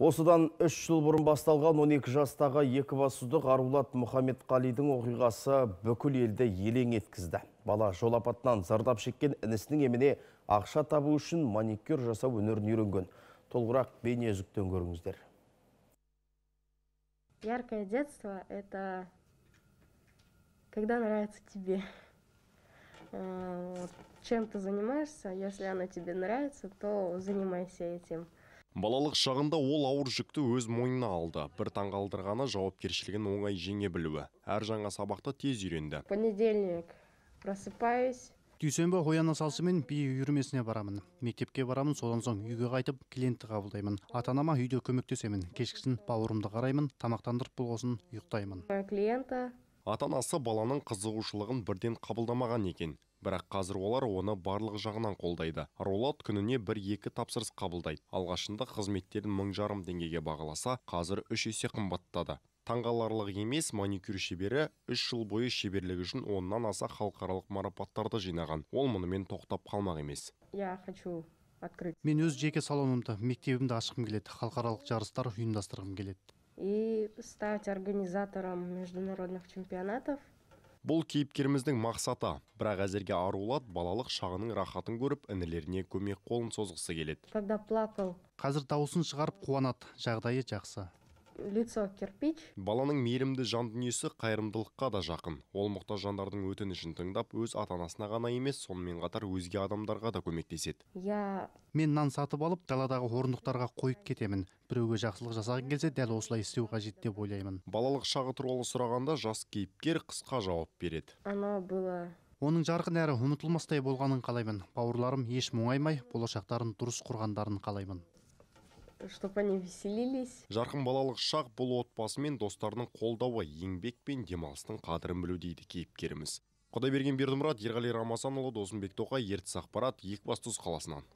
Осыдан үш жыл бұрын басталған 12 жастағы екібастұздық Арулат Қалидың оқиғасы бүкіл елді елең еткізді. Бала жол апатынан зардап шеккен інісінің еміне ақша табу үшін маникюр жасау өнерін үйренген. Толғырақ бейне үзіктен көріңіздер. Яркое детство – это когда нравится тебе. Э, Чем ты занимаешься, если оно тебе нравится, то занимайся этим – балалық шағында ол ауыр жүкті өз мойнына алды бір таңғалдырғаны жауапкершілігін оңай жеңе білуі әр жаңа сабақты тез үйренді понедельник просыпаюсь дүйсенбі ояна салысымен би үйірмесіне барамын мектепке барамын содан соң үйге қайтып клиентті қабылдаймын Атанама үйде көмектесемін кешкісін бауырымды қараймын тамақтандырып болғасын ұйықтаймын ата анасы баланың қызығушылығын бірден қабылдамаған екен бірақ қазір олар оны барлық жағынан қолдайды ролат күніне бір екі тапсырыс қабылдайды алғашында қызметтерін мың жарым теңгеге бағаласа қазір үш есе қымбаттады таңғаларлық емес маникюр шебері үш жыл бойы шеберлігі үшін оннан аса халықаралық марапаттарды жинаған ол мұнымен тоқтап қалмақ емес я хочу открыть мен өз жеке салонымды мектебімді ашқым келеді халықаралық жарыстар ұйымдастырғым келеді и стать организатором международных чемпионатов бұл кейіпкеріміздің мақсата, бірақ әзірге арулат балалық шағының рахатын көріп інілеріне көмек қолын созғысы келеді плакал қазір дауысын шығарып қуанат жағдайы жақсы лицо кирпич баланың мейірімді жан дүниесі қайырымдылыққа да жақын ол мұқтаж жандардың өтінішін тыңдап өз ата анасына ғана емес сонымен қатар өзге адамдарға да көмектеседі иә мен нан сатып алып даладағы орындықтарға қойып кетемін біреуге жақсылық жасағың келсе дәл осылай істеу қажет деп ойлаймын балалық шағы туралы сұрағанда жас кейіпкер қысқа жауап береді оно было оның жарқын әрі ұмытылмастай болғанын қалаймын бауырларым еш мұңаймай болашақтарын дұрыс құрғандарын қалаймын чтобы они веселились жарқын балалық шақ бұл отбасы мен достарының қолдауы еңбек пен демалыстың қадірін білу дейді кейіпкеріміз құдайберген бердімұрат ерғали рамазанұлы досымбек тоқай ертіс ақпарат екібастұз қаласынан